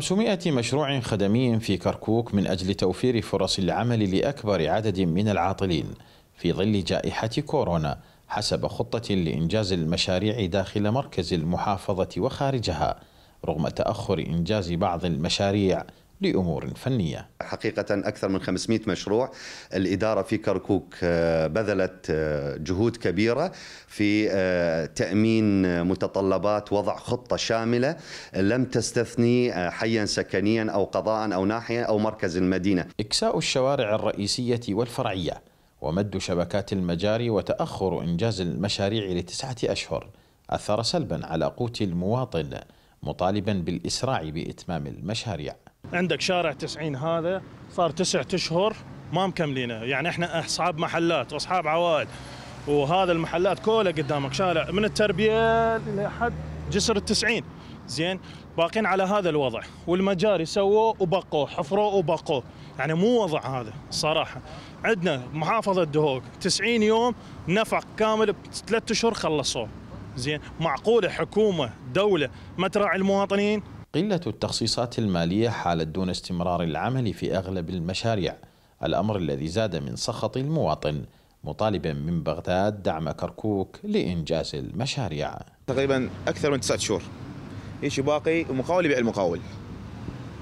500 مشروع خدمي في كركوك من أجل توفير فرص العمل لأكبر عدد من العاطلين في ظل جائحة كورونا حسب خطة لإنجاز المشاريع داخل مركز المحافظة وخارجها رغم تأخر إنجاز بعض المشاريع لأمور فنية حقيقة أكثر من 500 مشروع الإدارة في كركوك آه، بذلت آه، جهود كبيرة في آه، تأمين متطلبات وضع خطة شاملة لم تستثني حيا سكنيا أو قضاء أو ناحية أو مركز المدينة إكساء الشوارع الرئيسية والفرعية ومد شبكات المجاري وتأخر إنجاز المشاريع لتسعة أشهر أثر سلبا على قوت المواطن مطالبا بالإسراع بإتمام المشاريع عندك شارع 90 هذا صار تسعة اشهر ما مكملينه يعني احنا اصحاب محلات واصحاب عوائل وهذا المحلات كلها قدامك شارع من التربيه لحد جسر التسعين زين باقين على هذا الوضع والمجاري سووه وبقوه حفروه وبقوه يعني مو وضع هذا صراحه عندنا محافظه دهوك 90 يوم نفق كامل بثلاث اشهر خلصوه زين معقوله حكومه دوله ما تراعي المواطنين قلة التخصيصات المالية حالت دون استمرار العمل في أغلب المشاريع الأمر الذي زاد من سخط المواطن مطالبا من بغداد دعم كركوك لإنجاز المشاريع تقريبا أكثر من تسعة شهور إيش باقي ومقاول يبيع المقاول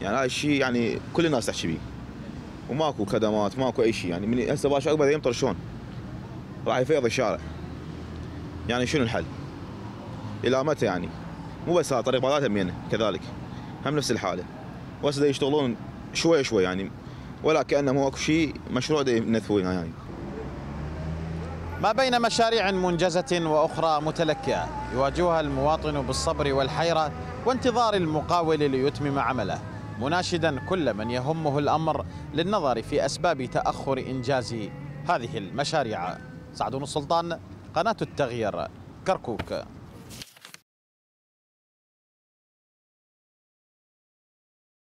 يعني هذا الشيء يعني كل الناس تحكي به وماكو خدمات ماكو اي شيء يعني من هسه باش اقبل يمطر شلون راح يفيض الشارع يعني شنو الحل الى متى يعني مو بس هذا طريق بغداد همينه كذلك هم نفس الحاله بس يشتغلون شوي شوي يعني ولا كانه مو اكو شيء مشروع ينثوينه يعني ما بين مشاريع منجزة وأخرى متلكئة يواجهها المواطن بالصبر والحيرة وانتظار المقاول ليتمم عمله مناشدا كل من يهمه الأمر للنظر في أسباب تأخر إنجاز هذه المشاريع سعدون السلطان قناة التغيير كركوك